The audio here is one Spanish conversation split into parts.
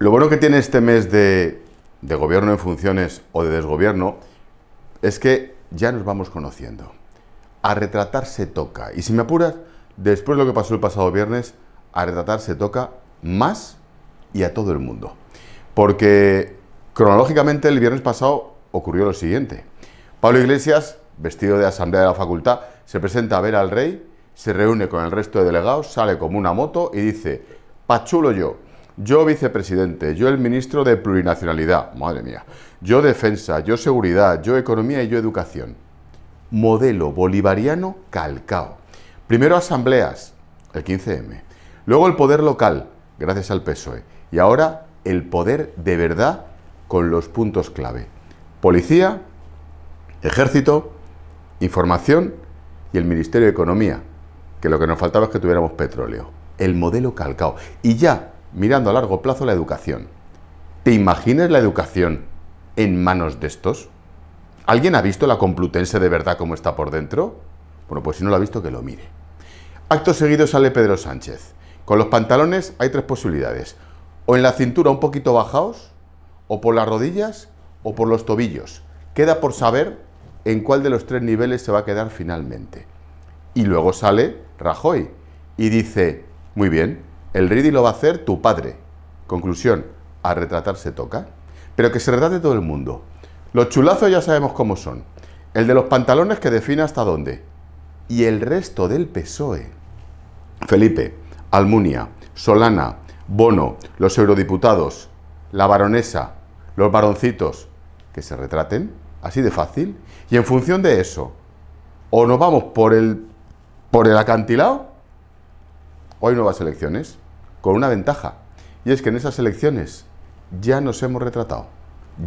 Lo bueno que tiene este mes de, gobierno en funciones o de desgobierno es que ya nos vamos conociendo. A retratar se toca. Y si me apuras, después de lo que pasó el pasado viernes, a retratar se toca más y a todo el mundo. Porque cronológicamente el viernes pasado ocurrió lo siguiente. Pablo Iglesias, vestido de asamblea de la facultad, se presenta a ver al rey, se reúne con el resto de delegados, sale como una moto y dice, pachulo yo, yo vicepresidente, yo el ministro de plurinacionalidad, madre mía. Yo defensa, yo seguridad, yo economía y yo educación. Modelo bolivariano calcao. Primero asambleas, el 15M. Luego el poder local, gracias al PSOE. Y ahora el poder de verdad con los puntos clave. Policía, ejército, información y el Ministerio de Economía, que lo que nos faltaba es que tuviéramos petróleo. El modelo calcao. Y ya mirando a largo plazo la educación. ¿Te imaginas la educación en manos de estos? ¿Alguien ha visto la Complutense de verdad como está por dentro? Bueno, pues si no lo ha visto, que lo mire. Acto seguido sale Pedro Sánchez. Con los pantalones hay tres posibilidades. O en la cintura un poquito bajaos, o por las rodillas, o por los tobillos. Queda por saber en cuál de los tres niveles se va a quedar finalmente. Y luego sale Rajoy y dice, muy bien, el reading lo va a hacer tu padre. Conclusión, a retratar se toca. Pero que se retrate todo el mundo. Los chulazos ya sabemos cómo son. El de los pantalones que define hasta dónde. Y el resto del PSOE. Felipe, Almunia, Solana, Bono, los eurodiputados, la baronesa, los baroncitos, que se retraten, así de fácil. Y en función de eso, o nos vamos por el, por el acantilado Hoy nuevas elecciones, con una ventaja, y es que en esas elecciones ya nos hemos retratado,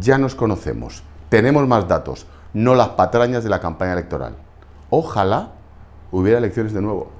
ya nos conocemos, tenemos más datos, no las patrañas de la campaña electoral. Ojalá hubiera elecciones de nuevo.